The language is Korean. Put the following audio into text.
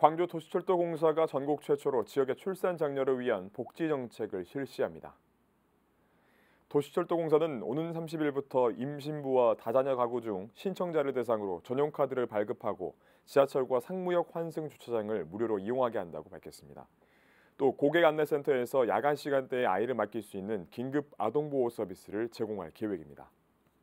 광주도시철도공사가 전국 최초로 지역의 출산 장려를 위한 복지 정책을 실시합니다. 도시철도공사는 오는 30일부터 임신부와 다자녀 가구 중 신청자를 대상으로 전용카드를 발급하고 지하철과 상무역 환승 주차장을 무료로 이용하게 한다고 밝혔습니다. 또 고객 안내센터에서 야간 시간대에 아이를 맡길 수 있는 긴급 아동보호 서비스를 제공할 계획입니다.